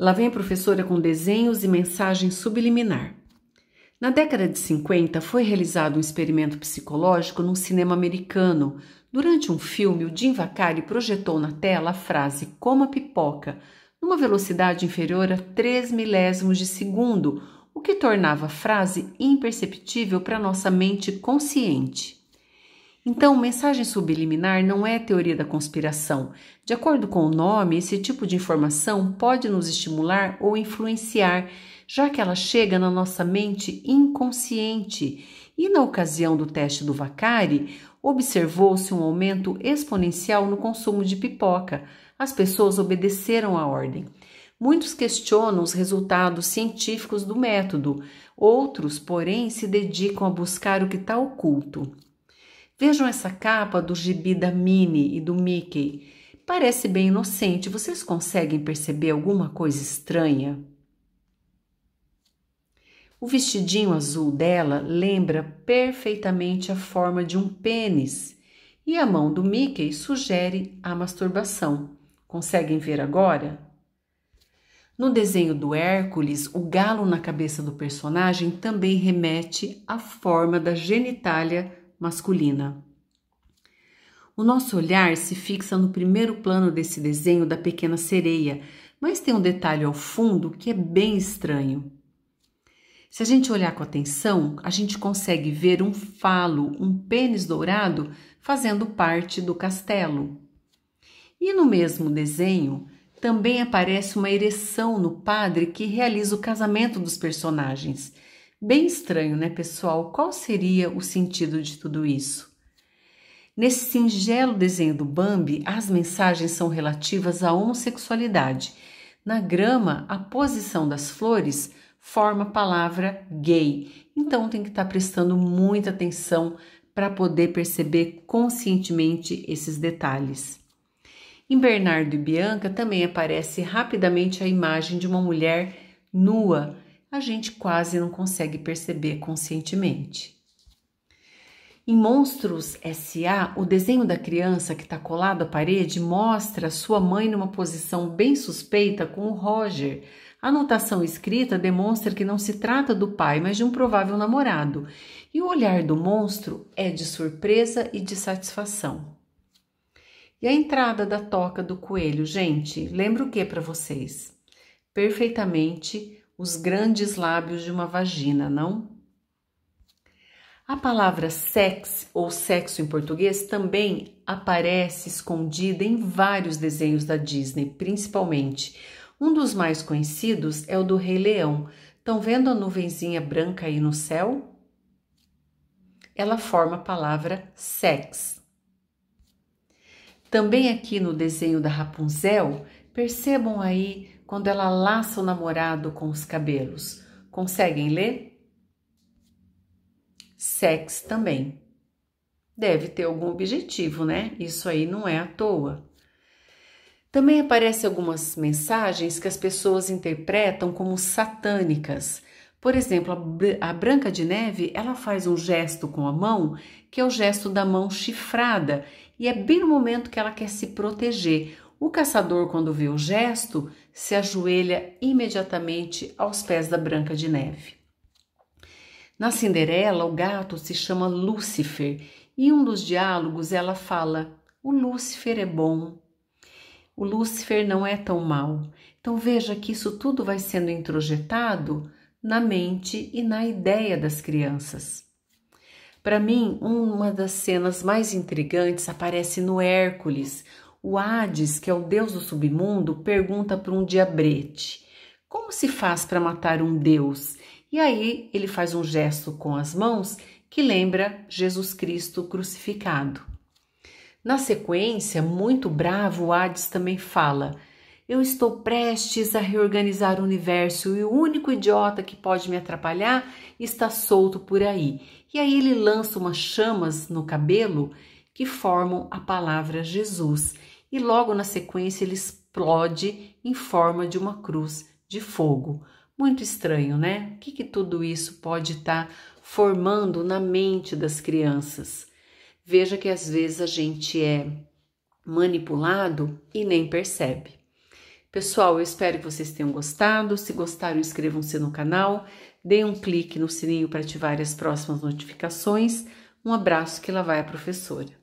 Lá vem a professora com desenhos e mensagem subliminar. Na década de 50, foi realizado um experimento psicológico num cinema americano. Durante um filme, o Jim Vacari projetou na tela a frase coma pipoca numa velocidade inferior a 3 milésimos de segundo, o que tornava a frase imperceptível para nossa mente consciente. Então, mensagem subliminar não é teoria da conspiração. De acordo com o nome, esse tipo de informação pode nos estimular ou influenciar, já que ela chega na nossa mente inconsciente. E na ocasião do teste do Vacari, observou-se um aumento exponencial no consumo de pipoca. As pessoas obedeceram à ordem. Muitos questionam os resultados científicos do método, outros, porém, se dedicam a buscar o que está oculto. Vejam essa capa do gibi da Minnie e do Mickey. Parece bem inocente. Vocês conseguem perceber alguma coisa estranha? O vestidinho azul dela lembra perfeitamente a forma de um pênis e a mão do Mickey sugere a masturbação. Conseguem ver agora? No desenho do Hércules, o galo na cabeça do personagem também remete à forma da genitália masculina. O nosso olhar se fixa no primeiro plano desse desenho da pequena sereia, mas tem um detalhe ao fundo que é bem estranho. Se a gente olhar com atenção, a gente consegue ver um falo, um pênis dourado, fazendo parte do castelo. E no mesmo desenho, também aparece uma ereção no padre que realiza o casamento dos personagens Bem estranho, né, pessoal? Qual seria o sentido de tudo isso? Nesse singelo desenho do Bambi, as mensagens são relativas à homossexualidade. Na grama, a posição das flores forma a palavra gay, então tem que estar tá prestando muita atenção para poder perceber conscientemente esses detalhes. Em Bernardo e Bianca também aparece rapidamente a imagem de uma mulher nua, a gente quase não consegue perceber conscientemente. Em Monstros S.A., o desenho da criança que está colado à parede mostra sua mãe numa posição bem suspeita com o Roger. A anotação escrita demonstra que não se trata do pai, mas de um provável namorado, e o olhar do monstro é de surpresa e de satisfação. E a entrada da toca do coelho, gente, lembra o que para vocês? Perfeitamente os grandes lábios de uma vagina, não? A palavra sexo ou sexo em português também aparece escondida em vários desenhos da Disney, principalmente. Um dos mais conhecidos é o do Rei Leão. Estão vendo a nuvenzinha branca aí no céu? Ela forma a palavra sexo. Também aqui no desenho da Rapunzel, percebam aí quando ela laça o namorado com os cabelos. Conseguem ler? Sex também. Deve ter algum objetivo, né? Isso aí não é à toa. Também aparecem algumas mensagens que as pessoas interpretam como satânicas. Por exemplo, a Branca de Neve, ela faz um gesto com a mão, que é o gesto da mão chifrada, e é bem no momento que ela quer se proteger. O caçador, quando vê o gesto, se ajoelha imediatamente aos pés da Branca de Neve. Na Cinderela, o gato se chama Lúcifer e um dos diálogos ela fala: O Lúcifer é bom, o Lúcifer não é tão mal. Então veja que isso tudo vai sendo introjetado na mente e na ideia das crianças. Para mim, uma das cenas mais intrigantes aparece no Hércules. O Hades, que é o deus do submundo, pergunta para um diabrete: Como se faz para matar um deus? E aí ele faz um gesto com as mãos que lembra Jesus Cristo crucificado. Na sequência, muito bravo, Hades também fala: eu estou prestes a reorganizar o universo e o único idiota que pode me atrapalhar está solto por aí. E aí ele lança umas chamas no cabelo que formam a palavra Jesus. E logo na sequência ele explode em forma de uma cruz de fogo. Muito estranho, né? O que, que tudo isso pode estar tá formando na mente das crianças? Veja que às vezes a gente é manipulado e nem percebe. Pessoal, eu espero que vocês tenham gostado. Se gostaram, inscrevam-se no canal, deem um clique no sininho para ativar as próximas notificações. Um abraço que lá vai a professora.